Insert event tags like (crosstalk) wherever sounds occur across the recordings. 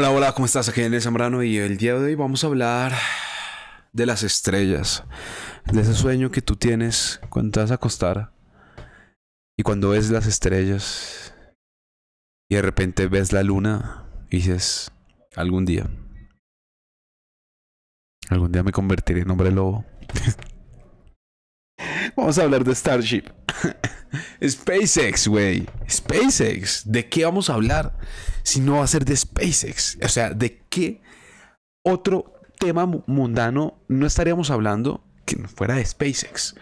Hola, hola, ¿cómo estás? Aquí el Zambrano y el día de hoy vamos a hablar de las estrellas, de ese sueño que tú tienes cuando te vas a acostar y cuando ves las estrellas y de repente ves la luna y dices, algún día, algún día me convertiré en hombre lobo. (laughs) vamos a hablar de Starship. (laughs) SpaceX, güey. SpaceX. ¿De qué vamos a hablar si no va a ser de SpaceX? O sea, ¿de qué otro tema mundano no estaríamos hablando que fuera de SpaceX?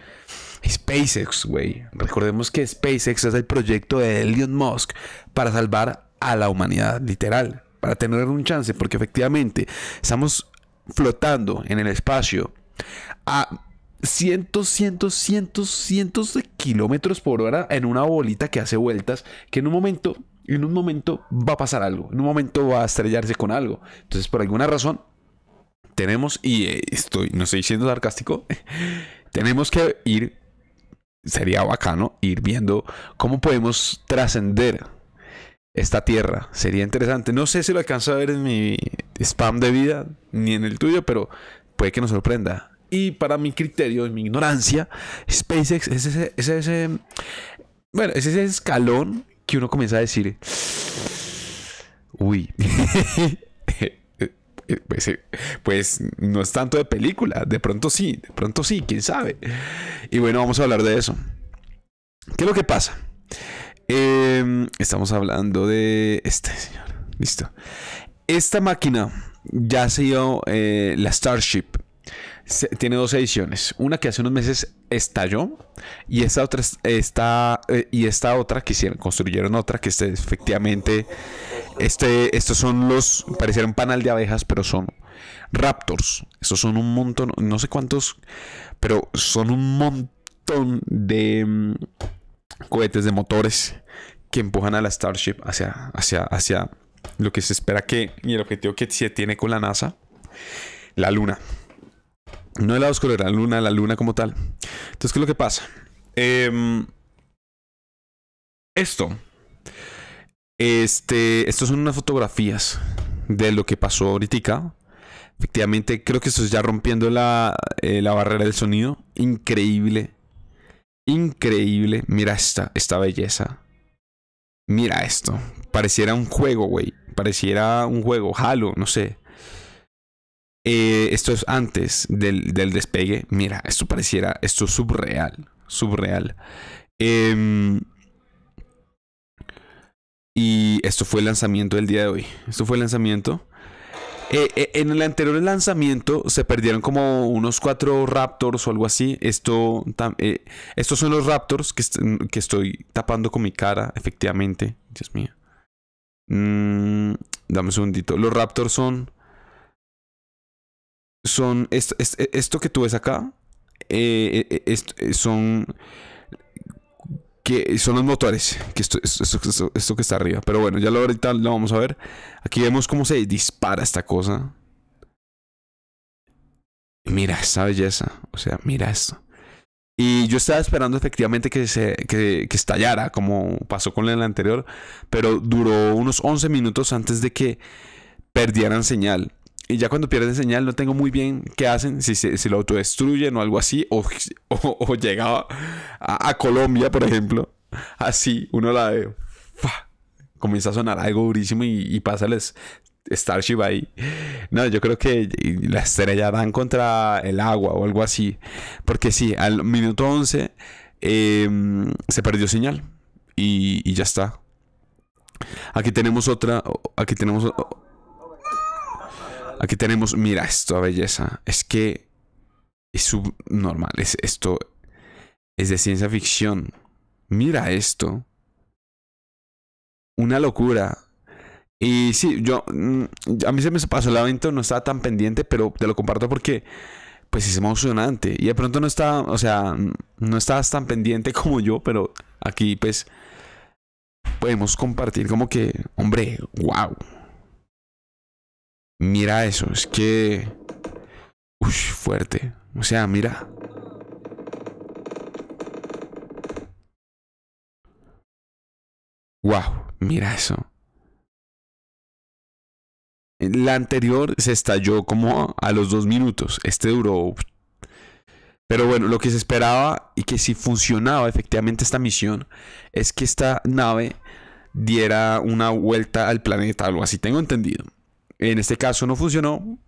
SpaceX, güey. Recordemos que SpaceX es el proyecto de Elon Musk para salvar a la humanidad, literal. Para tener un chance, porque efectivamente estamos flotando en el espacio a cientos, cientos, cientos, cientos de kilómetros por hora en una bolita que hace vueltas, que en un momento, en un momento va a pasar algo, en un momento va a estrellarse con algo. Entonces, por alguna razón, tenemos, y eh, estoy, no estoy siendo sarcástico, (laughs) tenemos que ir, sería bacano ir viendo cómo podemos trascender esta tierra. Sería interesante. No sé si lo alcanza a ver en mi spam de vida, ni en el tuyo, pero puede que nos sorprenda. Y para mi criterio, en mi ignorancia, SpaceX es ese, bueno, es ese escalón que uno comienza a decir, uy, (laughs) eh, pues, eh, pues, no es tanto de película, de pronto sí, de pronto sí, quién sabe. Y bueno, vamos a hablar de eso. ¿Qué es lo que pasa? Em, estamos hablando de este señor, listo. Esta máquina ya ha sido eh, la Starship tiene dos ediciones. Una que hace unos meses estalló y esta otra, eh, y esta otra que hicieron, construyeron otra que este, efectivamente, este, estos son los, un panal de abejas, pero son raptors. Estos son un montón, no sé cuántos, pero son un montón de mm, cohetes de motores que empujan a la Starship hacia, hacia, hacia lo que se espera que, y el objetivo que se tiene con la NASA, la Luna. No el lado oscuro la luna, la luna como tal. Entonces, ¿qué es lo que pasa? Em, esto. Este, estas son unas fotografías de lo que pasó ahorita. Efectivamente, creo que esto es ya rompiendo eh, la, barrera del sonido. Increíble. Increíble. Mira esta, esta belleza. Mira esto. Pareciera un juego, güey. Pareciera un juego. Halo, no sé. Eh, esto es antes del, despegue. Mira, esto pareciera, esto es subreal, subreal. Em, y esto fue el lanzamiento del día de hoy. Esto fue el lanzamiento. Eh, eh, en el anterior lanzamiento se perdieron como unos cuatro Raptors o algo así. Esto, estos son los Raptors que, que, estoy tapando con mi cara, efectivamente. Dios mío. Mm, dame un segundito. Los Raptors son son esto, que tú ves acá, eh, eh, eh, son que son los motores, que esto, esto, que está arriba. Pero bueno, ya lo ahorita lo vamos a ver. Aquí vemos cómo se dispara esta cosa. Mira esta belleza, o sea, mira esto. Y yo estaba esperando efectivamente que, se, estallara, como pasó con la anterior, pero duró unos 11 minutos antes de que perdieran señal y ya cuando pierden señal no tengo muy bien qué hacen, si se, lo autodestruyen o algo así, o, (laughs) o, llegaba a, Colombia, por ejemplo, así, uno la ve, comienza a sonar algo durísimo y, pasa el Starship ahí. No, yo creo que la estrella dan contra el agua o algo así, porque sí, al minuto 11 em, se perdió señal y, y, ya está. Aquí tenemos otra, aquí tenemos... Aquí tenemos, mira esto, belleza. Es que es subnormal. Es, esto es de ciencia ficción. Mira esto. Una locura. Y sí, yo mm, a mí se me pasó el evento, no estaba tan pendiente, pero te lo comparto porque pues es emocionante. Y de pronto no está o sea, no estás tan pendiente (laughs) como yo, pero aquí pues podemos compartir como que, hombre, wow. Mira eso, es que... Uy, fuerte. O sea, mira. Wow, mira eso. La anterior se estalló como a los dos minutos. Este duró. Pero bueno, lo que se esperaba y que si funcionaba efectivamente esta misión es que esta nave diera una vuelta al planeta, algo así tengo entendido. En este caso no funcionó,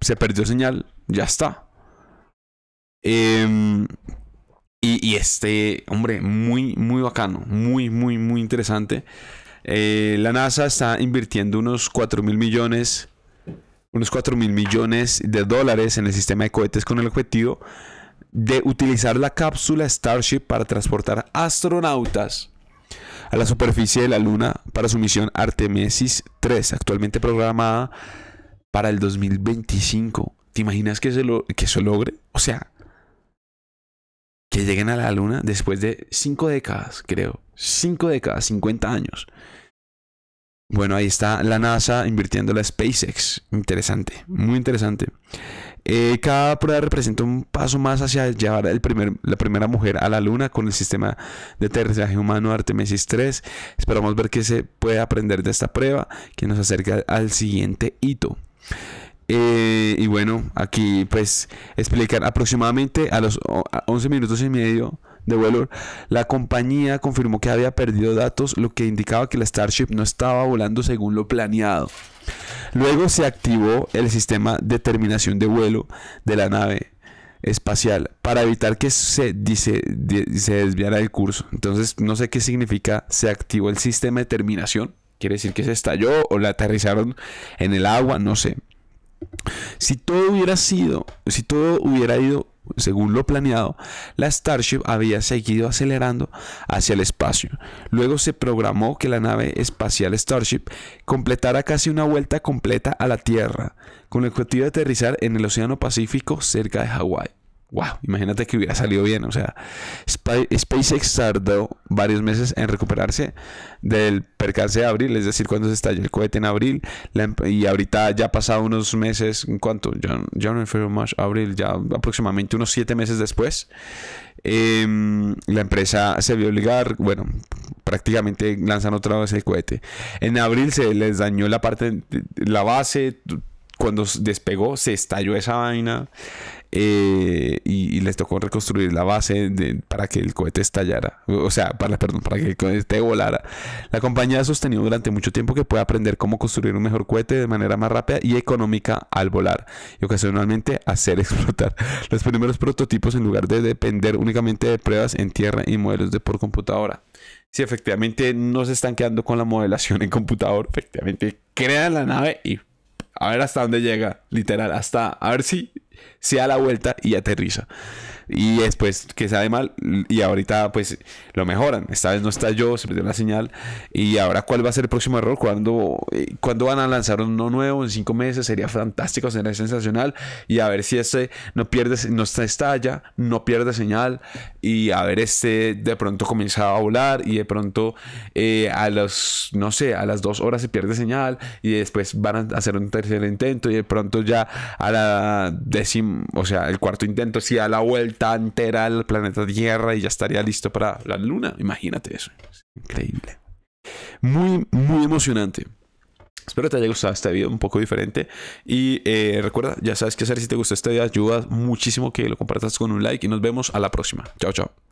se perdió señal, ya está. Em, y, este, hombre, muy, muy bacano, muy, muy, muy interesante. Eh, la NASA está invirtiendo unos 4 mil millones, unos 4 mil millones de dólares en el sistema de cohetes con el objetivo de utilizar la cápsula Starship para transportar astronautas a la superficie de la Luna para su misión Artemesis 3, actualmente programada para el 2025. ¿Te imaginas que, se lo, que eso logre? O sea, que lleguen a la Luna después de 5 décadas, creo. 5 décadas, 50 años. Bueno, ahí está la NASA invirtiendo la SpaceX. Interesante, muy interesante. Eh, cada prueba representa un paso más hacia llevar el la primera mujer a la Luna con el sistema de aterrizaje humano Artemis 3. Esperamos ver qué se puede aprender de esta prueba que nos acerca al siguiente hito. Eh, y bueno, aquí pues explicar aproximadamente a los 11 minutos y medio de vuelo, la compañía confirmó que había perdido datos, lo que indicaba que la Starship no estaba volando según lo planeado. Luego se activó el sistema de terminación de vuelo de la nave espacial para evitar que se, dice, se desviara el curso. Entonces, no sé qué significa se activó el sistema de terminación. Quiere decir que se estalló o la aterrizaron en el agua, no sé. Si todo hubiera sido, si todo hubiera ido según lo planeado, la Starship había seguido acelerando hacia el espacio. Luego se programó que la nave espacial Starship completara casi una vuelta completa a la Tierra, con el objetivo de aterrizar en el Océano Pacífico cerca de Hawái. Wow, imagínate que hubiera salido bien. O sea, SpaceX tardó varios meses en recuperarse del percance de abril, es decir, cuando se estalló el cohete en abril. Em-, y ahorita ya ha pasado unos meses, ¿cuánto? Ya, ya no fue más abril, ya aproximadamente unos siete meses después. Em, la empresa se vio obligar, bueno, prácticamente lanzan otra vez el cohete. En abril se les dañó la parte, la base, cuando despegó se estalló esa vaina. Eh, y, les tocó reconstruir la base para que el cohete estallara, o sea, para, perdón, para que el cohete volara. La compañía ha sostenido durante mucho tiempo que puede aprender cómo construir un mejor cohete de manera más rápida y económica al volar y ocasionalmente hacer (laughs) explotar los primeros prototipos en lugar de depender únicamente de pruebas en tierra y modelos de por computadora. Si efectivamente no se están quedando con la modelación en computador, efectivamente crean la nave y a ver hasta dónde llega, literal, hasta a ver si se da la vuelta y aterriza y después que de mal y ahorita pues lo mejoran. Esta vez no está yo, se perdió la señal y ahora cuál va a ser el próximo error, cuándo, eh, cuando van a lanzar uno nuevo en cinco meses, sería fantástico, sería sensacional y a ver si este no pierde, no estalla, no pierde señal y a ver este de pronto comienza a volar y de pronto eh, a los, no sé, a las dos horas se pierde señal y después van a hacer un tercer intento y de pronto ya a la décima, o sea, el cuarto intento si a la vuelta tan era el planeta Tierra y ya estaría listo para la Luna. Imagínate eso. Es increíble. Muy, muy emocionante. Espero te haya gustado este video un poco diferente. Y eh, recuerda, ya sabes qué hacer si te gustó este video. Ayuda muchísimo que lo compartas con un like y nos vemos a la próxima. Chao, chao.